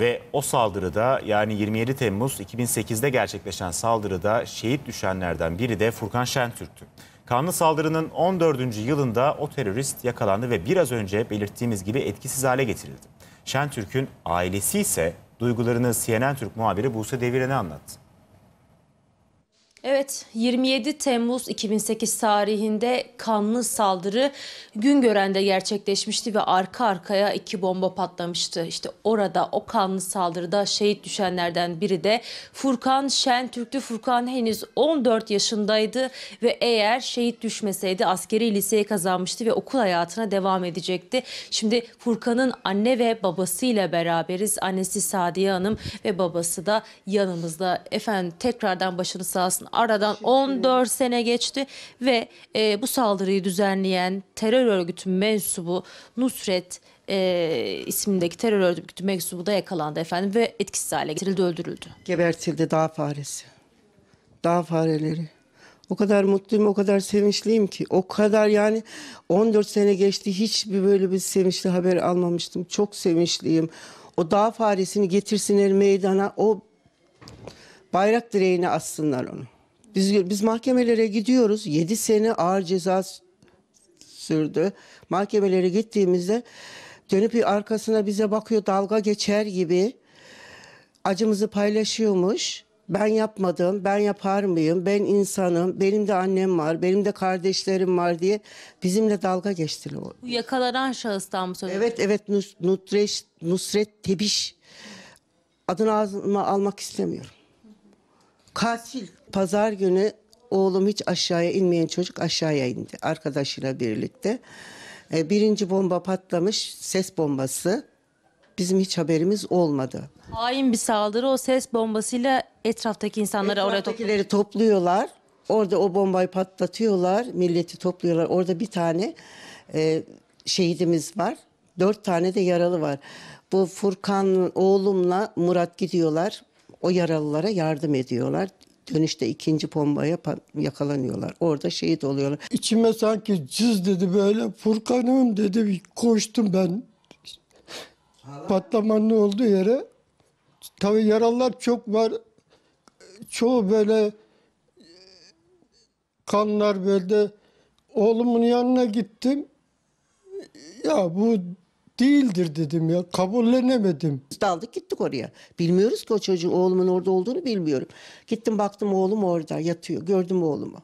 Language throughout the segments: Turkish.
Ve o saldırıda yani 27 Temmuz 2008'de gerçekleşen saldırıda şehit düşenlerden biri de Furkan Şentürk'tü. Kanlı saldırının 14. yılında o terörist yakalandı ve biraz önce belirttiğimiz gibi etkisiz hale getirildi. Şentürk'ün ailesi ise duygularını CNN Türk muhabiri Buse Deviren'e anlattı. Evet 27 Temmuz 2008 tarihinde kanlı saldırı Güngören'de gerçekleşmişti ve arka arkaya iki bomba patlamıştı. İşte orada o kanlı saldırıda şehit düşenlerden biri de Furkan Şentürk'tü. Furkan henüz 14 yaşındaydı ve eğer şehit düşmeseydi askeri liseyi kazanmıştı ve okul hayatına devam edecekti. Şimdi Furkan'ın anne ve babasıyla beraberiz. Annesi Sadiye Hanım ve babası da yanımızda. Efendim tekrardan başını sağ olsun Aradan 14 sene geçti ve e, bu saldırıyı düzenleyen terör örgütü mensubu Nusret e, ismindeki terör örgütü mensubu da yakalandı efendim ve etkisiz hale getirildi, öldürüldü. Gebertildi dağ faresi. Dağ fareleri. O kadar mutluyum, o kadar sevinçliyim ki. O kadar yani 14 sene geçti hiçbir böyle bir sevinçli haber almamıştım. Çok sevinçliyim. O dağ faresini getirsinler meydana, o bayrak direğine assınlar onu. Biz, biz mahkemelere gidiyoruz. 7 sene ağır ceza sürdü. Mahkemelere gittiğimizde dönüp arkasına bize bakıyor dalga geçer gibi acımızı paylaşıyormuş. Ben yapmadım, ben yapar mıyım, ben insanım, benim de annem var, benim de kardeşlerim var diye bizimle dalga geçtiler. Bu yakalanan şahıstan mı söylüyorsun? Evet, evet Nusret, Nusret Tebiş. Adını ağzıma almak istemiyorum. Katil. Pazar günü oğlum hiç aşağıya inmeyen çocuk aşağıya indi arkadaşıyla birlikte. E, birinci bomba patlamış ses bombası. Bizim hiç haberimiz olmadı. Hain bir saldırı o ses bombasıyla etraftaki insanları oraya topluyor. topluyorlar. Orada o bombayı patlatıyorlar. Milleti topluyorlar. Orada bir tane e, şehidimiz var. Dört tane de yaralı var. Bu Furkan oğlumla Murat gidiyorlar o yaralılara yardım ediyorlar. Dönüşte ikinci bombaya yakalanıyorlar. Orada şehit oluyorlar. İçime sanki cız dedi böyle Furkan'ım dedi koştum ben. Patlamanın olduğu yere. Tabi yaralılar çok var. Çoğu böyle kanlar böyle. Oğlumun yanına gittim. Ya bu değildir dedim ya. Kabullenemedim. Daldık gittik oraya. Bilmiyoruz ki o çocuğun oğlumun orada olduğunu bilmiyorum. Gittim baktım oğlum orada yatıyor. Gördüm oğlumu.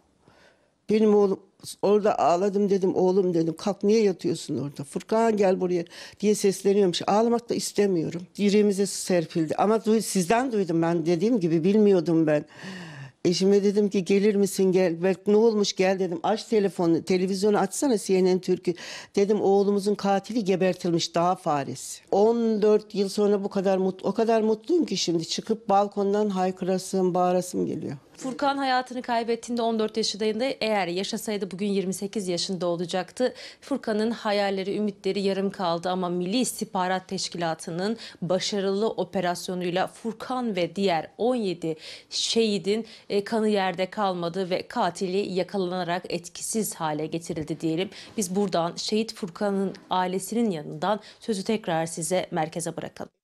Benim oğlum orada ağladım dedim oğlum dedim kalk niye yatıyorsun orada Furkan gel buraya diye sesleniyormuş ağlamak da istemiyorum yüreğimize serpildi ama duy, sizden duydum ben dediğim gibi bilmiyordum ben Eşime dedim ki gelir misin gel belki ne olmuş gel dedim aç telefonu televizyonu açsana CNN Türk'ü dedim oğlumuzun katili gebertilmiş daha faresi. 14 yıl sonra bu kadar mutlu o kadar mutluyum ki şimdi çıkıp balkondan haykırasım bağırasım geliyor. Furkan hayatını kaybettiğinde 14 yaşındaydı. Eğer yaşasaydı bugün 28 yaşında olacaktı. Furkan'ın hayalleri, ümitleri yarım kaldı ama Milli İstihbarat Teşkilatı'nın başarılı operasyonuyla Furkan ve diğer 17 şehidin e, kanı yerde kalmadı ve katili yakalanarak etkisiz hale getirildi diyelim. Biz buradan şehit Furkan'ın ailesinin yanından sözü tekrar size merkeze bırakalım.